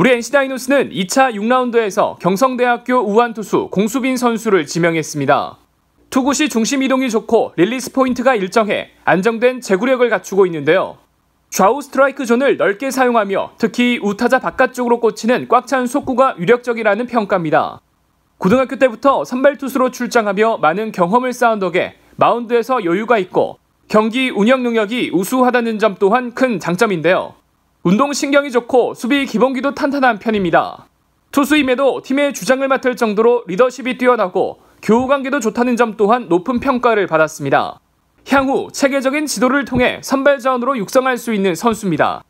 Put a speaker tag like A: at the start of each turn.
A: 우리 NC 다이노스는 2차 6라운드에서 경성대학교 우한투수 공수빈 선수를 지명했습니다. 투구 시 중심 이동이 좋고 릴리스 포인트가 일정해 안정된 제구력을 갖추고 있는데요. 좌우 스트라이크 존을 넓게 사용하며 특히 우타자 바깥쪽으로 꽂히는 꽉 찬 속구가 유력적이라는 평가입니다. 고등학교 때부터 선발 투수로 출장하며 많은 경험을 쌓은 덕에 마운드에서 여유가 있고 경기 운영 능력이 우수하다는 점 또한 큰 장점인데요. 운동신경이 좋고 수비 기본기도 탄탄한 편입니다. 투수임에도 팀의 주장을 맡을 정도로 리더십이 뛰어나고 교우관계도 좋다는 점 또한 높은 평가를 받았습니다. 향후 체계적인 지도를 통해 선발자원으로 육성할 수 있는 선수입니다.